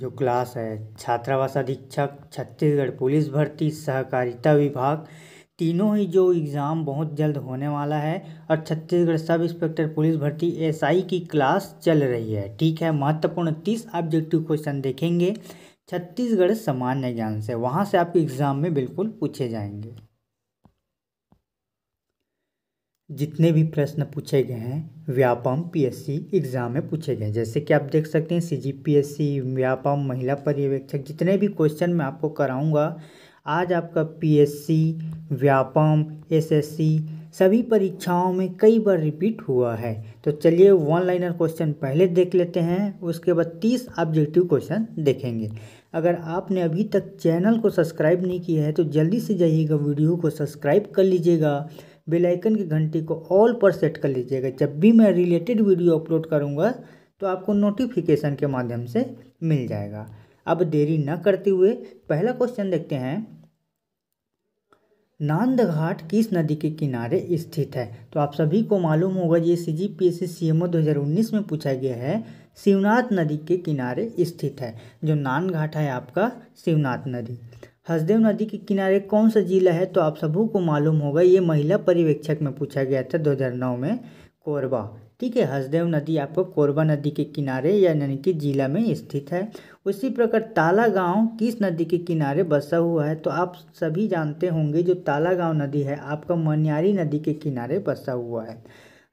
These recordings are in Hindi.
जो क्लास है छात्रावास अधीक्षक छत्तीसगढ़ पुलिस भर्ती सहकारिता विभाग तीनों ही जो एग्ज़ाम बहुत जल्द होने वाला है और छत्तीसगढ़ सब इंस्पेक्टर पुलिस भर्ती एसआई की क्लास चल रही है ठीक है महत्वपूर्ण तीस ऑब्जेक्टिव क्वेश्चन देखेंगे छत्तीसगढ़ सामान्य ज्ञान से वहाँ से आपके एग्ज़ाम में बिल्कुल पूछे जाएंगे जितने भी प्रश्न पूछे गए हैं व्यापम पीएससी एग्ज़ाम में पूछे गए हैं जैसे कि आप देख सकते हैं सी व्यापम महिला पर्यवेक्षक जितने भी क्वेश्चन मैं आपको कराऊंगा आज आपका पीएससी व्यापम एसएससी सभी परीक्षाओं में कई बार रिपीट हुआ है तो चलिए वन लाइनर क्वेश्चन पहले देख लेते हैं उसके बाद तीस ऑब्जेक्टिव क्वेश्चन देखेंगे अगर आपने अभी तक चैनल को सब्सक्राइब नहीं किया है तो जल्दी से जाइएगा वीडियो को सब्सक्राइब कर लीजिएगा बेल आइकन की घंटी को ऑल पर सेट कर लीजिएगा जब भी मैं रिलेटेड वीडियो अपलोड करूँगा तो आपको नोटिफिकेशन के माध्यम से मिल जाएगा अब देरी न करते हुए पहला क्वेश्चन देखते हैं नांद घाट किस नदी के किनारे स्थित है तो आप सभी को मालूम होगा ये C G P S C C M O दो हज़ार उन्नीस में पूछा गया है शिवनाथ नदी के किनारे स्थित है जो नांद घाट है आपका शिवनाथ नदी हसदेव नदी के किनारे कौन सा जिला है तो आप सबों को मालूम होगा ये महिला पर्यवेक्षक में पूछा गया था नौ में कोरबा ठीक है हसदेव नदी आपको कोरबा नदी के किनारे या कि जिला में स्थित है उसी प्रकार ताला गांव किस नदी के किनारे बसा हुआ है तो आप सभी जानते होंगे जो ताला गांव नदी है आपका मनियारी नदी के किनारे बसा हुआ है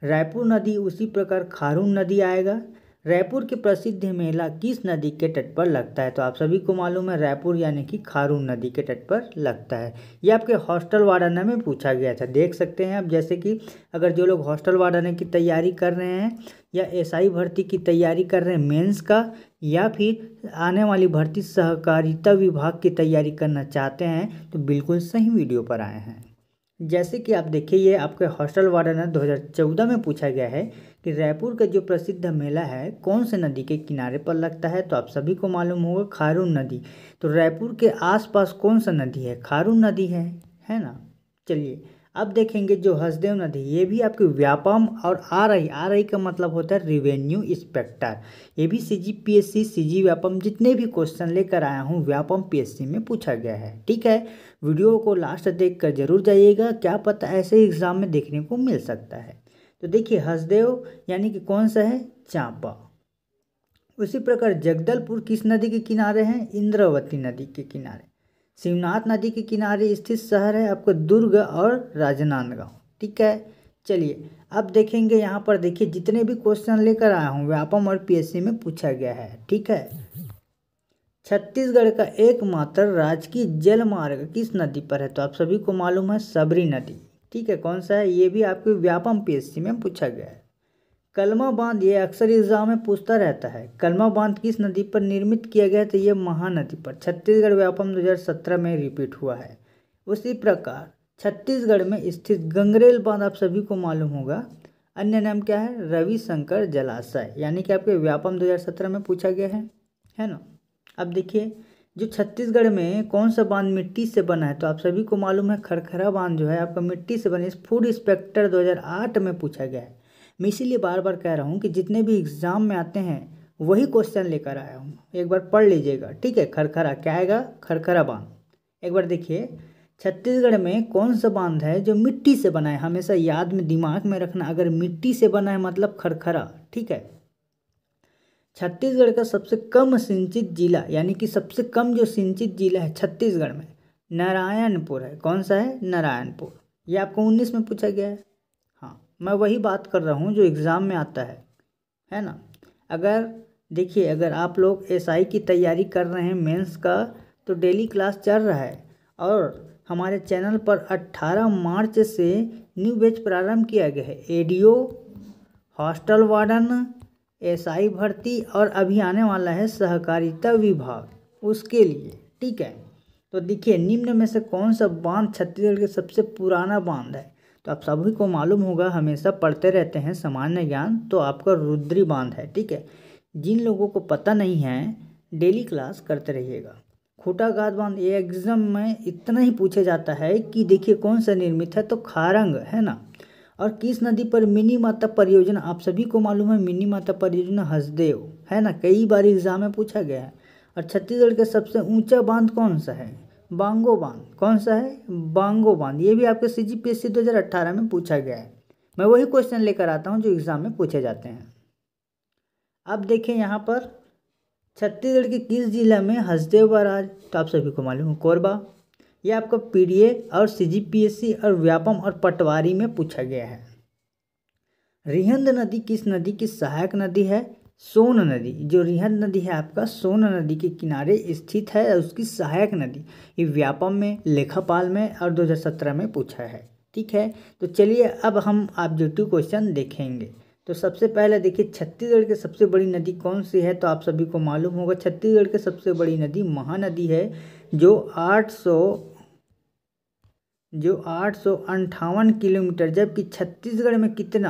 रायपुर नदी उसी प्रकार खारून नदी आएगा रायपुर के प्रसिद्ध मेला किस नदी के तट पर लगता है तो आप सभी को मालूम है रायपुर यानी कि खारून नदी के तट पर लगता है ये आपके हॉस्टल वाराना में पूछा गया था देख सकते हैं आप जैसे कि अगर जो लोग हॉस्टल वाराना की तैयारी कर रहे हैं या एसआई भर्ती की तैयारी कर रहे हैं मेंस का या फिर आने वाली भर्ती सहकारिता विभाग की तैयारी करना चाहते हैं तो बिल्कुल सही वीडियो पर आए हैं जैसे कि आप देखिए ये आपके हॉस्टल वाराना दो में पूछा गया है कि रायपुर का जो प्रसिद्ध मेला है कौन से नदी के किनारे पर लगता है तो आप सभी को मालूम होगा खारून नदी तो रायपुर के आसपास कौन सा नदी है खारून नदी है है ना चलिए अब देखेंगे जो हसदेव नदी ये भी आपके व्यापम और आर आई आर आई का मतलब होता है रिवेन्यू इंस्पेक्टर ये भी C G P S C C G Vyapam जितने भी क्वेश्चन लेकर आया हूँ व्यापम पी एस सी में पूछा गया है ठीक है वीडियो को लास्ट देख कर जरूर जाइएगा क्या पता ऐसे एग्जाम में देखने को मिल सकता है तो देखिए हसदेव यानी कि कौन सा है चांपा उसी प्रकार जगदलपुर किस नदी के किनारे हैं इंद्रावती नदी के किनारे शिवनाथ नदी के किनारे स्थित शहर है आपको दुर्ग और राजनांदगांव ठीक है चलिए अब देखेंगे यहाँ पर देखिए जितने भी क्वेश्चन लेकर आया हूँ व्यापम और पीएससी में पूछा गया है ठीक है छत्तीसगढ़ का एकमात्र राजकीय जलमार्ग किस नदी पर है तो आप सभी को मालूम है सबरी नदी ठीक है कौन सा है ये भी आपके व्यापम पी में पूछा गया है कलमा बांध ये अक्सर एग्जाम में पूछता रहता है कलमा बांध किस नदी पर निर्मित किया गया तो ये महानदी पर छत्तीसगढ़ व्यापम 2017 में रिपीट हुआ है उसी प्रकार छत्तीसगढ़ में स्थित गंगरेल बांध आप सभी को मालूम होगा अन्य नाम क्या है रविशंकर जलाशय यानी कि आपके व्यापम 2017 में पूछा गया है है ना अब देखिए जो छत्तीसगढ़ में कौन सा बांध मिट्टी से बना है तो आप सभी को मालूम है खरखरा बांध जो है आपका मिट्टी से बने इस फूड इंस्पेक्टर 2008 में पूछा गया है मैं इसीलिए बार बार कह रहा हूँ कि जितने भी एग्ज़ाम में आते हैं वही क्वेश्चन लेकर आया हूँ एक बार पढ़ लीजिएगा ठीक है खरखरा क्या आएगा खरखरा बांध एक बार देखिए छत्तीसगढ़ में कौन सा बांध है जो मिट्टी से बना है हमेशा याद में दिमाग में रखना अगर मिट्टी से बना है मतलब खरखरा ठीक है छत्तीसगढ़ का सबसे कम सिंचित जिला यानी कि सबसे कम जो सिंचित जिला है छत्तीसगढ़ में नारायणपुर है कौन सा है नारायणपुर ये आपको उन्नीस में पूछा गया है हाँ मैं वही बात कर रहा हूँ जो एग्ज़ाम में आता है है ना अगर देखिए अगर आप लोग एसआई की तैयारी कर रहे हैं मेंस का तो डेली क्लास चल रहा है और हमारे चैनल पर 18 मार्च से न्यू बैच प्रारंभ किया गया है एडियो हॉस्टल वार्डन एसआई भर्ती और अभी आने वाला है सहकारिता विभाग उसके लिए ठीक है तो देखिए निम्न में से कौन सा बांध छत्तीसगढ़ के सबसे पुराना बांध है तो आप सभी को मालूम होगा हमेशा पढ़ते रहते हैं सामान्य ज्ञान तो आपका रुद्री बांध है ठीक है जिन लोगों को पता नहीं है डेली क्लास करते रहिएगा खुटाघात बांध ये एग्ज़ाम में इतना ही पूछा जाता है कि देखिए कौन सा निर्मित है तो खारंग है ना और किस नदी पर मिनी माता परियोजना आप सभी को मालूम है मिनी माता परियोजना हसदेव है ना कई बार एग्जाम में पूछा गया है और छत्तीसगढ़ का सबसे ऊंचा बांध कौन सा है बांगो बांध कौन सा है बांगो बांध ये भी आपके सी जी पी एस सी दो हज़ार अट्ठारह में पूछा गया है मैं वही क्वेश्चन लेकर आता हूँ जो एग्ज़ाम में पूछे जाते हैं अब देखें यहाँ पर छत्तीसगढ़ के किस जिला में हसदेव बराज तो आप सभी को मालूम है कोरबा ये आपका पी और सी और व्यापम और पटवारी में पूछा गया है रिहंद नदी किस नदी की सहायक नदी है सोन नदी जो रिहंद नदी है आपका सोन नदी के किनारे स्थित है उसकी सहायक नदी ये व्यापम में लेखापाल में और 2017 में पूछा है ठीक है तो चलिए अब हम ऑब्जेक्टिव क्वेश्चन देखेंगे तो सबसे पहले देखिए छत्तीसगढ़ की सबसे बड़ी नदी कौन सी है तो आप सभी को मालूम होगा छत्तीसगढ़ की सबसे बड़ी नदी महानदी है जो आठ सौ जो आठ सौ अंठावन किलोमीटर जबकि छत्तीसगढ़ में कितना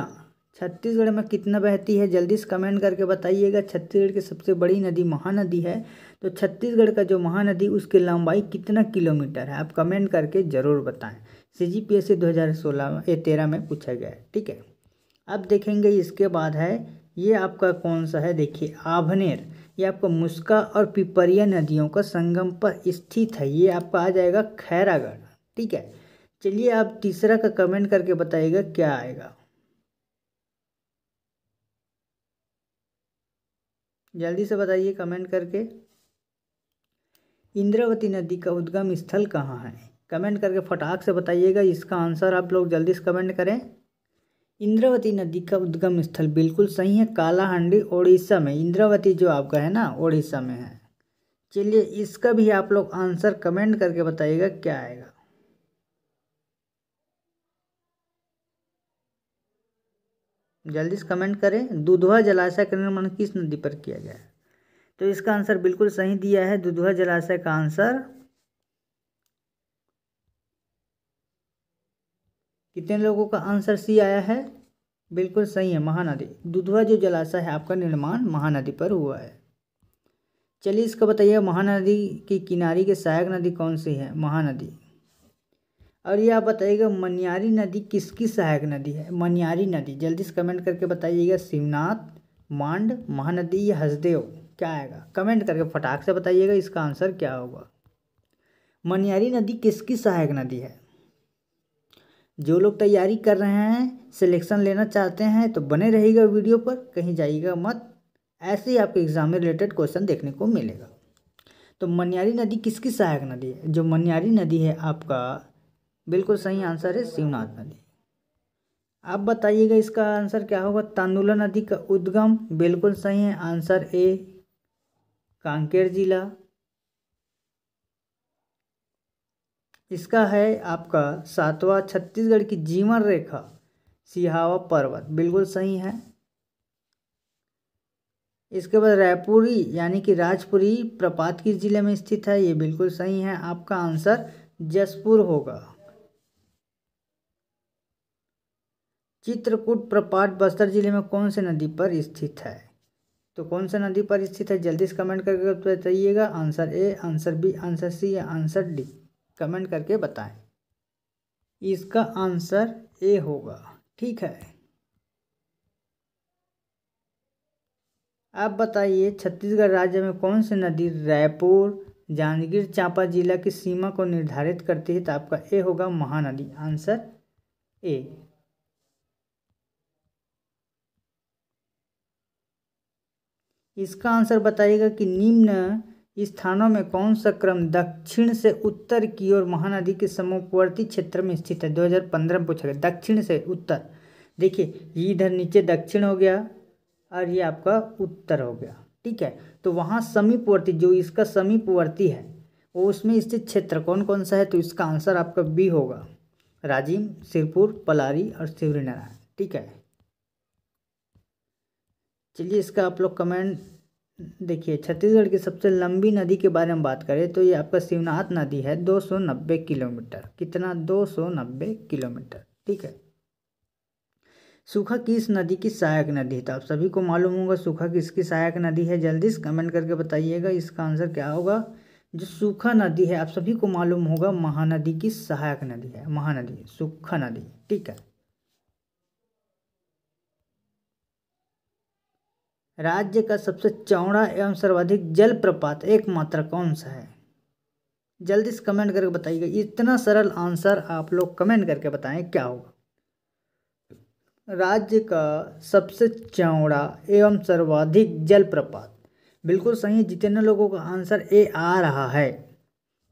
छत्तीसगढ़ में कितना बहती है जल्दी से कमेंट करके बताइएगा छत्तीसगढ़ की सबसे बड़ी नदी महानदी है तो छत्तीसगढ़ का जो महानदी उसकी लंबाई कितना किलोमीटर है आप कमेंट करके ज़रूर बताएं सी जी पी एस सी दो हज़ार सोलह में तेरह में पूछा गया है ठीक है अब देखेंगे इसके बाद है ये आपका कौन सा है देखिए आभनेर ये आपका मुस्का और पिपरिया नदियों का संगम पर स्थित है ये आपका आ जाएगा खैरागढ़ ठीक है चलिए आप तीसरा का कमेंट करके बताइएगा क्या आएगा जल्दी से बताइए कमेंट करके इंद्रावती नदी का उद्गम स्थल कहाँ है कमेंट करके फटाक से बताइएगा इसका आंसर आप लोग जल्दी से कमेंट करें इंद्रावती नदी का उद्गम स्थल बिल्कुल सही है कालाहांडी ओडिशा में इंद्रावती जो आपका है ना ओडिशा में है चलिए इसका भी आप लोग आंसर कमेंट करके बताइएगा क्या आएगा जल्दी से कमेंट करें दुधवा जलाशय का निर्माण किस नदी पर किया गया तो इसका आंसर बिल्कुल सही दिया है दुधवा जलाशय का आंसर कितने लोगों का आंसर सी आया है बिल्कुल सही है महानदी दुधवा जो जलाशय है आपका निर्माण महानदी पर हुआ है चलिए इसका बताइए महानदी की किनारे के सहायक नदी कौन सी है महानदी और ये आप बताइएगा मनियारी नदी किसकी सहायक नदी है मनियारी नदी जल्दी से कमेंट करके बताइएगा शिवनाथ मांड महानदी या हसदेव क्या आएगा कमेंट करके फटाक से बताइएगा इसका आंसर क्या होगा मनियारी नदी किसकी सहायक नदी है जो लोग तैयारी कर रहे हैं सिलेक्शन लेना चाहते हैं तो बने रहिएगा वीडियो पर कहीं जाइएगा मत ऐसे ही आपके एग्ज़ाम में रिलेटेड क्वेश्चन देखने को मिलेगा तो मनियारी नदी किसकी सहायक नदी है जो मनियारी नदी है आपका बिल्कुल सही आंसर है शिवनाथ नदी आप बताइएगा इसका आंसर क्या होगा तांदुला नदी का उद्गम बिल्कुल सही है आंसर ए कांकेर जिला इसका है आपका सातवां छत्तीसगढ़ की जीवन रेखा सिहावा पर्वत बिल्कुल सही है इसके बाद रायपुरी यानी कि राजपुरी प्रपात किस जिले में स्थित है ये बिल्कुल सही है आपका आंसर जसपुर होगा चित्रकूट प्रपात बस्तर जिले में कौन से नदी पर स्थित है तो कौन सा नदी पर स्थित है जल्दी से कमेंट करके बताइएगा answer A answer B answer C या आंसर डी कमेंट करके बताएं इसका आंसर ए होगा ठीक है आप बताइए छत्तीसगढ़ राज्य में कौन सी नदी रायपुर जांजगीर चांपा जिला की सीमा को निर्धारित करती है तो आपका ए होगा महानदी आंसर ए इसका आंसर बताइएगा कि निम्न स्थानों में कौन सा क्रम दक्षिण से उत्तर की ओर महानदी के समूहवर्ती क्षेत्र में स्थित है 2015 में पूछा गया दक्षिण से उत्तर देखिए ये इधर नीचे दक्षिण हो गया और ये आपका उत्तर हो गया ठीक है तो वहाँ समीपवर्ती जो इसका समीपवर्ती है वो उसमें स्थित क्षेत्र कौन कौन सा है तो इसका आंसर आपका बी होगा राजीव सिरपुर पलारी और शिवरीनारायण ठीक है चलिए इसका आप लोग कमेंट देखिए छत्तीसगढ़ की सबसे लंबी नदी के बारे में बात करें तो ये आपका शिवनाथ नदी है 290 किलोमीटर कितना 290 किलोमीटर ठीक है सूखा किस नदी की सहायक नदी है तो आप सभी को मालूम होगा सूखा किसकी सहायक नदी है जल्दी से कमेंट करके बताइएगा इसका आंसर क्या होगा जो सूखा नदी है आप सभी को मालूम होगा महानदी की सहायक नदी है महानदी सूखा नदी ठीक है राज्य का सबसे चौड़ा एवं सर्वाधिक जलप्रपात एकमात्र कौन सा है जल्दी से कमेंट करके बताइएगा इतना सरल आंसर आप लोग कमेंट करके बताएं क्या होगा राज्य का सबसे चौड़ा एवं सर्वाधिक जलप्रपात बिल्कुल सही जितने लोगों का आंसर ए आ रहा है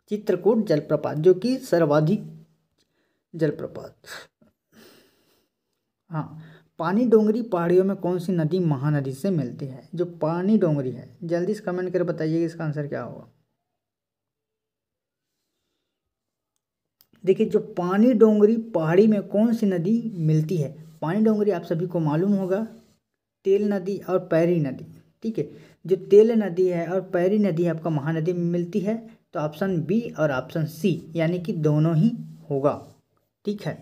चित्रकूट जलप्रपात जो कि सर्वाधिक जलप्रपात हाँ पानी डोंगरी पहाड़ियों में कौन सी नदी महानदी से मिलती है जो पानी डोंगरी है जल्दी से कमेंट कर बताइए इसका आंसर क्या होगा देखिए जो पानी डोंगरी पहाड़ी में कौन सी नदी मिलती है पानी डोंगरी आप सभी को मालूम होगा तेल नदी और पैरी नदी ठीक है जो तेल नदी है और पैरी नदी आपका महानदी में मिलती है तो ऑप्शन बी और ऑप्शन सी यानी कि दोनों ही होगा ठीक है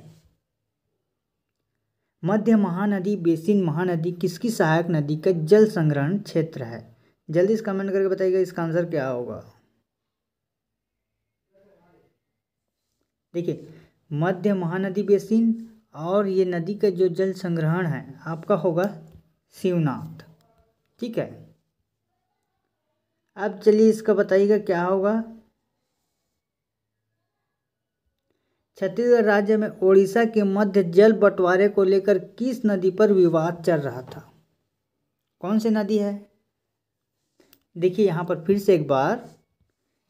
मध्य महानदी बेसिन महानदी किसकी सहायक नदी का जल संग्रहण क्षेत्र है जल्दी से कमेंट करके बताइएगा इसका आंसर क्या होगा देखिए मध्य महानदी बेसिन और ये नदी का जो जल संग्रहण है आपका होगा शिवनाथ ठीक है अब चलिए इसका बताइएगा क्या होगा छत्तीसगढ़ राज्य में ओडिशा के मध्य जल बंटवारे को लेकर किस नदी पर विवाद चल रहा था कौन सी नदी है देखिए यहाँ पर फिर से एक बार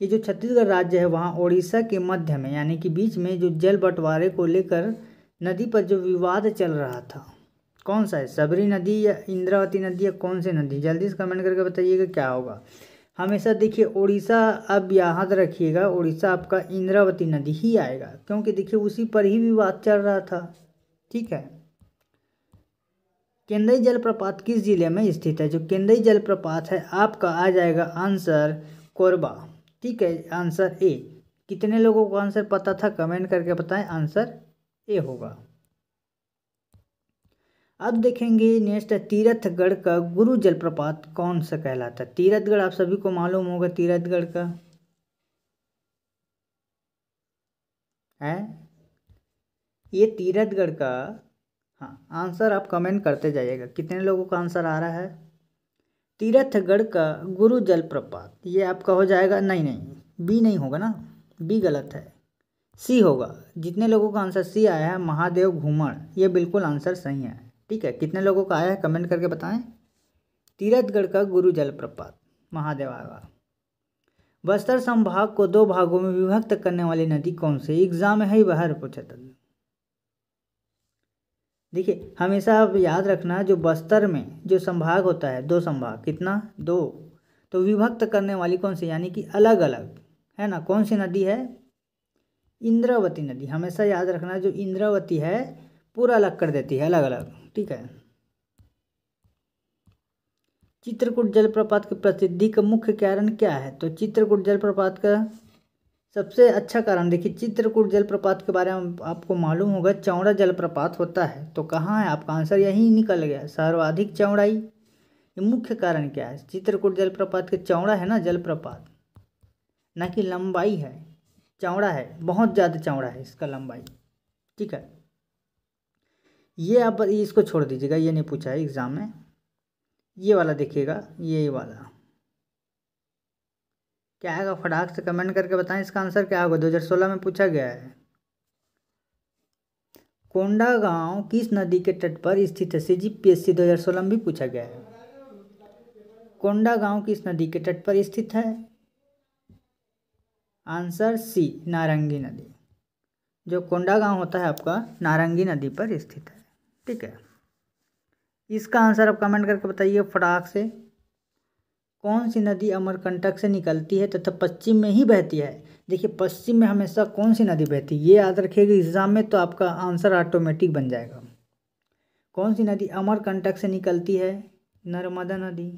ये जो छत्तीसगढ़ राज्य है वहाँ ओडिशा के मध्य में यानी कि बीच में जो जल बंटवारे को लेकर नदी पर जो विवाद चल रहा था कौन सा है सबरी नदी या इंद्रावती नदी या कौन सी नदी जल्दी से कमेंट करके बताइएगा क्या होगा हमेशा देखिए उड़ीसा अब याद रखिएगा उड़ीसा आपका इंद्रावती नदी ही आएगा क्योंकि देखिए उसी पर ही विवाद चल रहा था ठीक है केंदई जलप्रपात किस जिले में स्थित है जो केंदई जलप्रपात है आपका आ जाएगा आंसर कोरबा ठीक है आंसर ए कितने लोगों को आंसर पता था कमेंट करके बताएं आंसर ए होगा अब देखेंगे नेक्स्ट है तीरथगढ़ का गुरु जलप्रपात कौन सा कहलाता है तीरथगढ़ आप सभी को मालूम होगा तीरथगढ़ का है ये तीरथगढ़ का हाँ आंसर आप कमेंट करते जाइएगा कितने लोगों का आंसर आ रहा है तीरथगढ़ का गुरु जलप्रपात ये आपका हो जाएगा नहीं नहीं बी नहीं होगा ना बी गलत है सी होगा जितने लोगों का आंसर सी आया है महादेव घूमर ये बिल्कुल आंसर सही है ठीक है कितने लोगों का आया है कमेंट करके बताएं तीरथगढ़ का गुरु जलप्रपात महादेवागा बस्तर संभाग को दो भागों में विभक्त करने वाली नदी कौन सी एग्जाम है ही बाहर पूछा था तो। देखिए हमेशा आप याद रखना जो बस्तर में जो संभाग होता है दो संभाग कितना दो तो विभक्त करने वाली कौन सी यानी कि अलग अलग है ना कौन सी नदी है इंद्रावती नदी हमेशा याद रखना जो इंद्रावती है पूरा अलग कर देती है अलग अलग ठीक है चित्रकूट जलप्रपात की प्रसिद्धि का मुख्य कारण क्या है तो चित्रकूट जलप्रपात का सबसे अच्छा कारण देखिए चित्रकूट जलप्रपात के बारे में आपको मालूम होगा चौड़ा जलप्रपात होता है तो कहाँ है आपका आंसर यही निकल गया सर्वाधिक चौड़ाई ये मुख्य कारण क्या है चित्रकूट जलप्रपात के चौड़ा है ना जलप्रपात ना कि लंबाई है चौड़ा है बहुत ज़्यादा चौड़ा है इसका लंबाई ठीक है ये आप इसको छोड़ दीजिएगा ये नहीं पूछा है एग्ज़ाम में ये वाला देखिएगा ये वाला क्या आएगा फटाक से कमेंट करके बताएं इसका आंसर क्या होगा दो हजार सोलह में पूछा गया है कोंडा गांव किस नदी के तट पर स्थित है सी जी पी एस सी दो हज़ार सोलह में भी पूछा गया है कोंडा गांव किस नदी के तट पर स्थित है आंसर सी नारंगी नदी जो कोंडा गांव होता है आपका नारंगी नदी पर स्थित है ठीक है इसका आंसर आप कमेंट करके बताइए फटाक से कौन सी नदी अमरकंटक से निकलती है तथा पश्चिम में ही बहती है देखिए पश्चिम में हमेशा कौन सी नदी बहती है ये याद रखिएगा एग्जाम में तो आपका आंसर ऑटोमेटिक बन जाएगा कौन सी नदी अमरकंटक से निकलती है नर्मदा नदी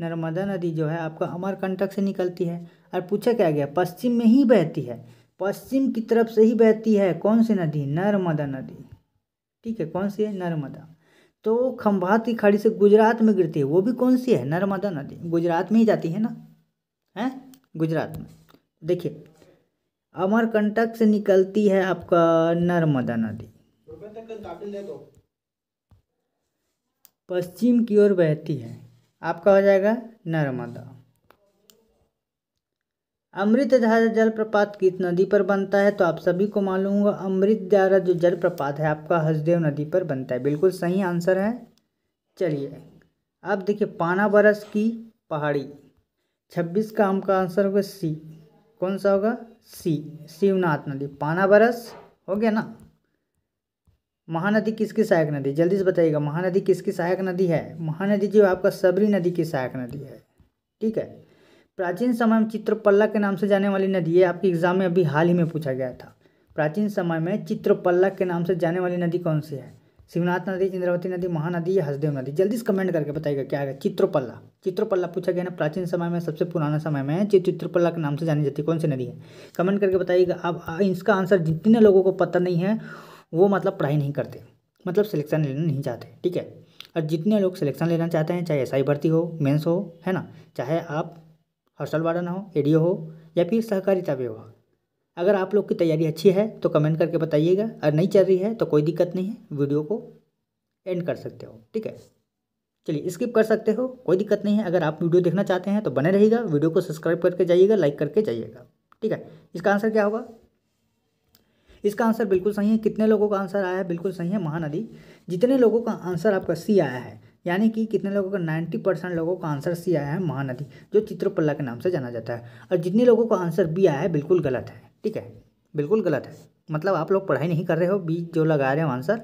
नर्मदा नदी जो है आपका अमरकंटक से निकलती है और पूछा क्या गया पश्चिम में ही बहती है पश्चिम की तरफ से ही बहती है कौन सी नदी नर्मदा नदी ठीक है कौन सी है नर्मदा तो खम्भात की खाड़ी से गुजरात में गिरती है वो भी कौन सी है नर्मदा नदी गुजरात में ही जाती है ना है गुजरात में देखिए अमरकंटक से निकलती है आपका नर्मदा नदी पश्चिम की ओर बहती है आपका हो जाएगा नर्मदा अमृत धारा जलप्रपात किस नदी पर बनता है तो आप सभी को मालूम होगा अमृत धारा जो जलप्रपात है आपका हसदेव नदी पर बनता है बिल्कुल सही आंसर है चलिए अब देखिए पाना बरस की पहाड़ी छब्बीस का हमका आंसर होगा सी कौन सा होगा सी शिवनाथ नदी पाना बरस हो गया ना महानदी किसकी सहायक नदी जल्दी से बताइएगा महानदी किसकी सहायक नदी है महानदी जो आपका सबरी नदी की सहायक नदी है ठीक है प्राचीन समय में चित्रपल्ला के नाम से जाने वाली नदी है आपके एग्जाम में अभी हाल ही में पूछा गया था प्राचीन समय में चित्रपल्ला के नाम से जाने वाली नदी कौन सी है शिवनाथ नदी इंद्रावती नदी महानदी या हसदेव नदी जल्दी से कमेंट करके बताइएगा क्या है चित्रपल्ला चित्रपल्ला पूछा गया ना प्राचीन समय में सबसे पुराना समय में जो चित्रपल्ला के नाम से जानी जाती है कौन सी नदी है कमेंट करके बताइएगा आप इसका आंसर जितने लोगों को पता नहीं है वो मतलब पढ़ाई नहीं करते मतलब सिलेक्शन लेना नहीं चाहते ठीक है और जितने लोग सिलेक्शन लेना चाहते हैं चाहे एस भर्ती हो मेन्स हो है ना चाहे आप हॉस्टल वार्डन हो ए हो या फिर सहकारिता विभाग अगर आप लोग की तैयारी अच्छी है तो कमेंट करके बताइएगा अगर नहीं चल रही है तो कोई दिक्कत नहीं है वीडियो को एंड कर सकते हो ठीक है चलिए स्किप कर सकते हो कोई दिक्कत नहीं है अगर आप वीडियो देखना चाहते हैं तो बने रहिएगा वीडियो को सब्सक्राइब करके जाइएगा लाइक करके जाइएगा ठीक है इसका आंसर क्या होगा इसका आंसर बिल्कुल सही है कितने लोगों का आंसर आया है बिल्कुल सही है महानदी जितने लोगों का आंसर आपका सी आया है यानी कि कितने लोगों का नाइन्टी परसेंट लोगों का आंसर सी आया है महानदी जो चित्रपल्ला के नाम से जाना जाता है और जितने लोगों का आंसर बी आया है बिल्कुल गलत है ठीक है बिल्कुल गलत है मतलब आप लोग पढ़ाई नहीं कर रहे हो बी जो लगा रहे हो आंसर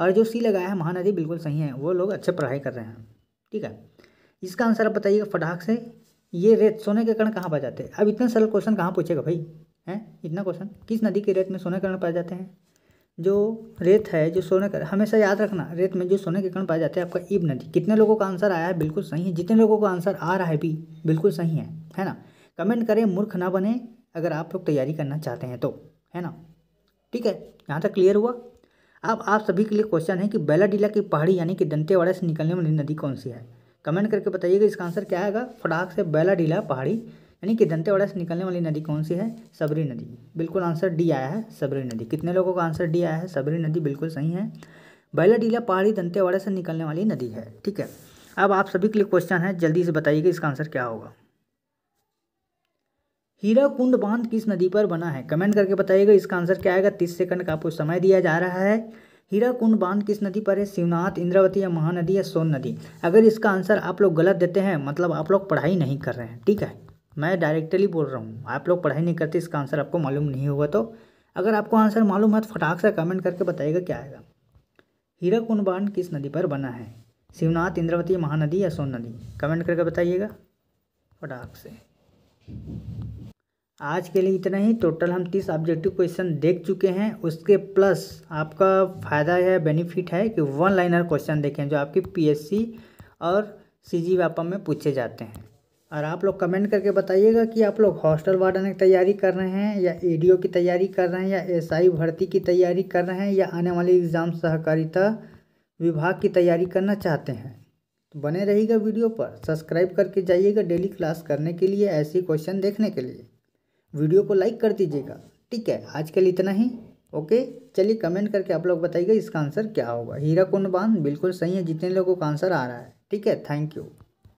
और जो सी लगाया है महानदी बिल्कुल सही है वो लोग अच्छे पढ़ाई कर रहे हैं ठीक है इसका आंसर आप बताइएगा फटाक से ये रेत सोने के कण कहाँ पाए जाते हैं अब इतना सरल क्वेश्चन कहाँ पूछेगा भाई हैं इतना क्वेश्चन किस नदी के रेत में सोने के कण पाए जाते हैं जो रेत है जो सोने का हमेशा याद रखना रेत में जो सोने के कण पाए जाते हैं आपका ईब नदी कितने लोगों का आंसर आया है बिल्कुल सही है जितने लोगों का आंसर आ रहा है भी बिल्कुल सही है है ना कमेंट करें मूर्ख ना बने अगर आप लोग तैयारी करना चाहते हैं तो है ना ठीक है यहाँ तक क्लियर हुआ अब आप सभी के लिए क्वेश्चन है कि बेलाडीला की पहाड़ी यानी कि दंतेवाड़ा से निकलने वाली नदी कौन सी है कमेंट करके बताइएगा इसका आंसर क्या आएगा फटाक से बेलाडीला पहाड़ी यानी कि दंतेवाड़ा से निकलने वाली नदी कौन सी है सबरी नदी बिल्कुल आंसर डी आया है सबरी नदी कितने लोगों का आंसर डी आया है सबरी नदी बिल्कुल सही है बैला डीला पहाड़ी दंतेवाड़ा से निकलने वाली नदी है ठीक है अब आप सभी के लिए क्वेश्चन है जल्दी से बताइएगा इसका आंसर क्या होगा हीरा कुंड बांध किस नदी पर बना है कमेंट करके बताइएगा इसका आंसर क्या आएगा तीस सेकंड का आपको समय दिया जा रहा है हीरा कुंड बांध किस नदी पर है शिवनाथ इंद्रावती या महानदी या सोन नदी अगर इसका आंसर आप लोग गलत देते हैं मतलब आप लोग पढ़ाई नहीं कर रहे हैं ठीक है मैं डायरेक्टली बोल रहा हूँ आप लोग पढ़ाई नहीं करते इसका आंसर आपको मालूम नहीं होगा तो अगर आपको आंसर मालूम है तो फटाक से कमेंट करके बताइएगा क्या आएगा हीरा कुंड बांध किस नदी पर बना है शिवनाथ इंद्रावती महानदी या सोन नदी कमेंट करके बताइएगा फटाक से आज के लिए इतना ही टोटल हम तीस ऑब्जेक्टिव क्वेश्चन देख चुके हैं उसके प्लस आपका फ़ायदा है बेनिफिट है कि वन लाइनर क्वेश्चन देखें जो आपकी पीएससी और सी जी में पूछे जाते हैं और आप लोग कमेंट करके बताइएगा कि आप लोग हॉस्टल वार्डन की तैयारी कर रहे हैं या ए e की तैयारी कर रहे हैं या एसआई भर्ती की तैयारी कर रहे हैं या आने वाले एग्ज़ाम सहकारिता विभाग की तैयारी करना चाहते हैं तो बने रहिएगा वीडियो पर सब्सक्राइब करके जाइएगा डेली क्लास करने के लिए ऐसे क्वेश्चन देखने के लिए वीडियो को लाइक कर दीजिएगा ठीक है आज के लिए इतना ही ओके चलिए कमेंट करके आप लोग बताइएगा इसका आंसर क्या होगा हीरा कुंड बांध बिल्कुल सही है जितने लोगों का आंसर आ रहा है ठीक है थैंक यू